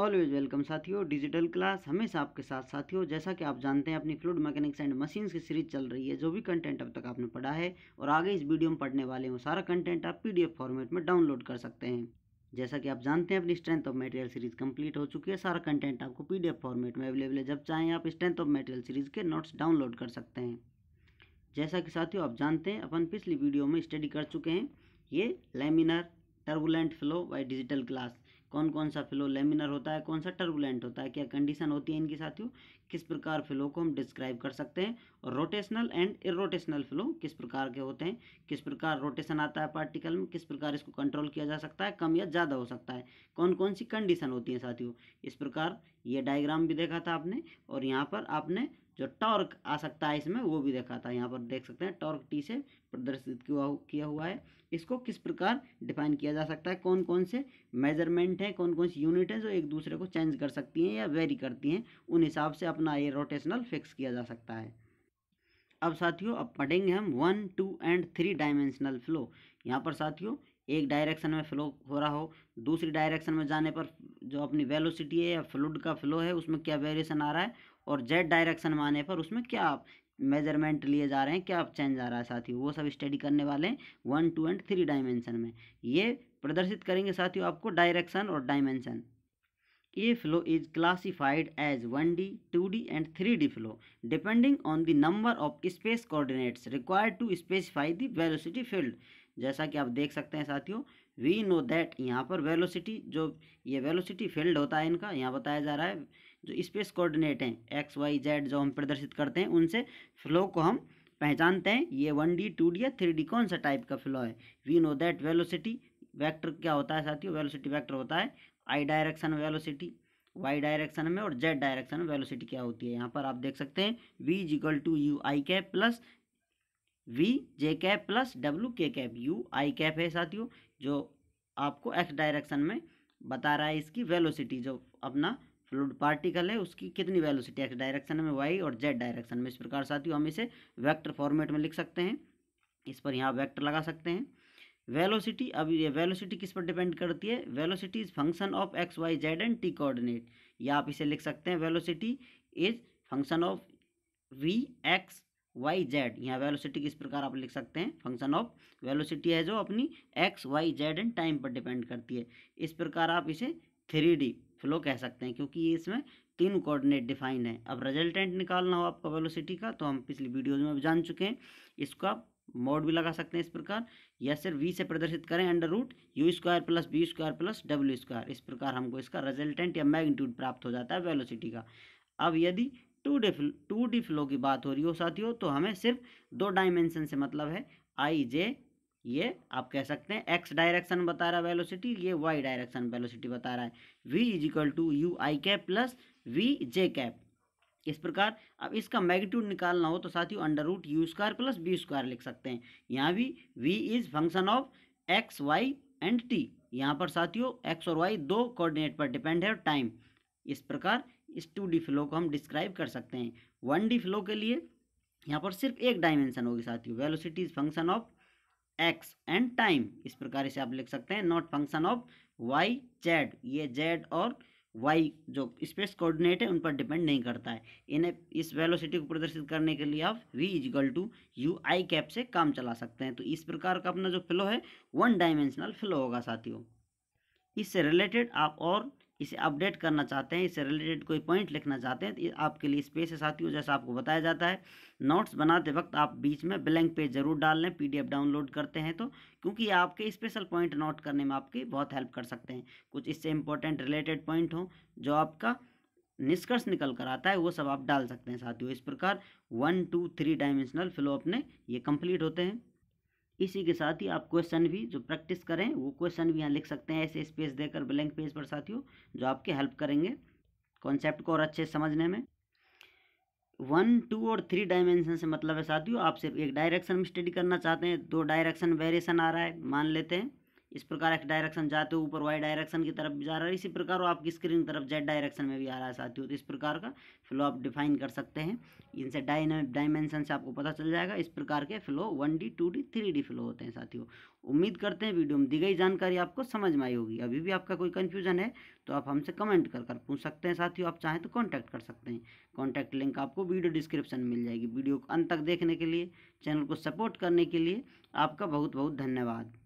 always welcome साथियों digital class हमेशा आपके साथ साथियों जैसा कि आप जानते हैं अपनी फ्लूड मैकेनिक्स एंड मशीन्स की सीरीज चल रही है जो भी कंटेंट अब तक आपने पढ़ा है और आगे इस वीडियो में पढ़ने वाले हों सारा कंटेंट आप पीडीएफ फॉर्मेट में डाउनलोड कर सकते हैं जैसा कि आप जानते हैं अपनी strength of material series complete हो चुकी है सारा कंटेंट आपको पी फॉर्मेट में अवेलेबल है जब चाहें आप स्ट्रेंथ ऑफ मेटेरियल सीरीज के नोट्स डाउनलोड कर सकते हैं जैसा कि साथियों आप जानते हैं अपन पिछली वीडियो में स्टडी कर चुके हैं ये laminar turbulent flow by digital class कौन कौन सा फ्लो लेमिनर होता है कौन सा टर्बुलेंट होता है क्या कंडीशन होती है इनके साथियों किस प्रकार फ्लो को हम डिस्क्राइब कर सकते हैं और रोटेशनल एंड इरोटेशनल फ्लो किस प्रकार के होते हैं किस प्रकार रोटेशन आता है पार्टिकल में किस प्रकार इसको कंट्रोल किया जा सकता है कम या ज़्यादा हो सकता है कौन कौन सी कंडीशन होती है साथियों इस प्रकार ये डायग्राम भी देखा था आपने और यहाँ पर आपने जो टॉर्क आ सकता है इसमें वो भी देखा था यहाँ पर देख सकते हैं टॉर्क टी से प्रदर्शित किया हुआ है इसको किस प्रकार डिफाइन किया जा सकता है कौन कौन से मेजरमेंट हैं कौन कौन सी यूनिट हैं जो एक दूसरे को चेंज कर सकती हैं या वेरी करती हैं उन हिसाब से अपना ये रोटेशनल फिक्स किया जा सकता है अब साथियों अब पढ़ेंगे हम one two and three dimensional flow यहाँ पर साथियों एक डायरेक्शन में फ्लो हो रहा हो दूसरी डायरेक्शन में जाने पर जो अपनी वेलोसिटी है या फ्लूड का फ्लो है उसमें क्या वेरिएशन आ रहा है और जेड डायरेक्शन में आने पर उसमें क्या आप मेजरमेंट लिए जा रहे हैं क्या आप चेंज आ रहा है साथियों वो सब स्टडी करने वाले हैं one two and three dimension में ये प्रदर्शित करेंगे साथियों आपको डायरेक्शन और dimension flow classified as one D two D and three D flow depending on the number of space coordinates required to specify the velocity field जैसा कि आप देख सकते हैं साथियों वी नो दैट यहाँ पर वेलोसिटी जो ये वेलोसिटी फील्ड होता है इनका यहाँ बताया जा रहा है जो स्पेस कोऑर्डिनेट हैं एक्स वाई जेड जो हम प्रदर्शित करते हैं उनसे फ्लो को हम पहचानते हैं ये वन डी टू डी या थ्री डी कौन सा टाइप का फ्लो है we know that velocity vector क्या होता है साथियों वेलोसिटी वेक्टर होता है I direction velocity Y direction में और जेड डायरेक्शन में वेलोसिटी क्या होती है यहाँ पर आप देख सकते हैं V is equal to U I cap plus V J cap plus W K cap U I cap है साथियों जो आपको एक्स डायरेक्शन में बता रहा है इसकी वेलोसिटी जो अपना फ्लूड पार्टिकल है उसकी कितनी वेलोसिटी एक्स डायरेक्शन में वाई और जेड डायरेक्शन में इस प्रकार साथियों हम इसे वैक्टर फॉर्मेट में लिख सकते हैं इस पर यहाँ वैक्टर लगा सकते हैं वेलोसिटी अब ये वेलोसिटी किस पर डिपेंड करती है velocity is function of X Y Z and T coordinate या आप इसे लिख सकते हैं velocity is function of V X Y Z यहाँ वेलोसिटी किस प्रकार आप लिख सकते हैं फंक्शन ऑफ वेलोसिटी है जो अपनी X Y Z and time पर डिपेंड करती है इस प्रकार आप इसे थ्री डी फ्लो कह सकते हैं क्योंकि इसमें तीन कोऑर्डिनेट डिफाइन है अब रिजल्टेंट निकालना हो आपका वेलोसिटी का तो हम पिछली वीडियोज में जान चुके हैं इसको आप मोड भी लगा सकते हैं इस प्रकार या सिर्फ वी से प्रदर्शित करें under root U square plus B square plus W square इस प्रकार हमको इसका रिजल्टेंट या मैग्नीट्यूड प्राप्त हो जाता है वेलोसिटी का अब यदि two D two D flow की बात हो रही हो साथियों तो हमें सिर्फ दो डायमेंशन से मतलब है आई जे ये आप कह सकते हैं एक्स डायरेक्शन बता रहा है वेलोसिटी ये वाई डायरेक्शन वेलोसिटी बता रहा है V is equal to U I cap plus V J cap इस प्रकार अब इसका मैग्नीट्यूड निकालना हो तो साथियों under root U square plus B square लिख सकते हैं यहाँ भी V is function of X Y and T यहाँ पर साथियों एक्स और वाई दो कोऑर्डिनेट पर डिपेंड है टाइम इस प्रकार इस टू डी फ्लो को हम डिस्क्राइब कर सकते हैं वन डी फ्लो के लिए यहाँ पर सिर्फ एक डायमेंशन होगी साथियों velocity is function of X and time इस प्रकार इसे आप लिख सकते हैं not function of Y Z ये जेड और वाई जो स्पेस कोऑर्डिनेट है उन पर डिपेंड नहीं करता है इन्हें इस वेलोसिटी को प्रदर्शित करने के लिए आप V is equal to U I cap से काम चला सकते हैं तो इस प्रकार का अपना जो फ्लो है वन डायमेंशनल फ्लो होगा साथियों इससे रिलेटेड आप और इसे अपडेट करना चाहते हैं इससे रिलेटेड कोई पॉइंट लिखना चाहते हैं तो आपके लिए स्पेस है साथियों जैसा आपको बताया जाता है नोट्स बनाते वक्त आप बीच में ब्लैंक पेज जरूर डाल लें पी डाउनलोड करते हैं तो क्योंकि आपके स्पेशल पॉइंट नोट करने में आपकी बहुत हेल्प कर सकते हैं कुछ इससे इंपॉर्टेंट रिलेटेड पॉइंट हों जो आपका निष्कर्ष निकल कर आता है वो सब आप डाल सकते हैं साथियों इस प्रकार one two three dimensional flow अपने ये कंप्लीट होते हैं इसी के साथ ही आप क्वेश्चन भी जो प्रैक्टिस करें वो क्वेश्चन भी यहाँ लिख सकते हैं ऐसे स्पेस देकर ब्लैंक पेज पर साथियों जो आपके हेल्प करेंगे कॉन्सेप्ट को और अच्छे समझने में वन टू और थ्री डायमेंशन से मतलब है साथियों आप सिर्फ एक डायरेक्शन में स्टडी करना चाहते हैं दो डायरेक्शन वेरिएशन आ रहा है मान लेते हैं इस प्रकार एक्स डायरेक्शन जाते हो ऊपर वाई डायरेक्शन की तरफ जा रहा है इसी प्रकार वो आपकी स्क्रीन की तरफ जेड डायरेक्शन में भी आ रहा है साथियों तो इस प्रकार का फ्लो आप डिफाइन कर सकते हैं इनसे डायमेंशन से आपको पता चल जाएगा इस प्रकार के flow one D two D three D flow होते हैं साथियों उम्मीद करते हैं वीडियो में दी गई जानकारी आपको समझ में आई होगी अभी भी आपका कोई कन्फ्यूजन है तो आप हमसे कमेंट कर कर पूछ सकते हैं साथियों आप चाहें तो कॉन्टैक्ट कर सकते हैं कॉन्टैक्ट लिंक आपको वीडियो डिस्क्रिप्शन में मिल जाएगी वीडियो को अंत तक देखने के लिए चैनल को सपोर्ट करने के लिए आपका बहुत बहुत धन्यवाद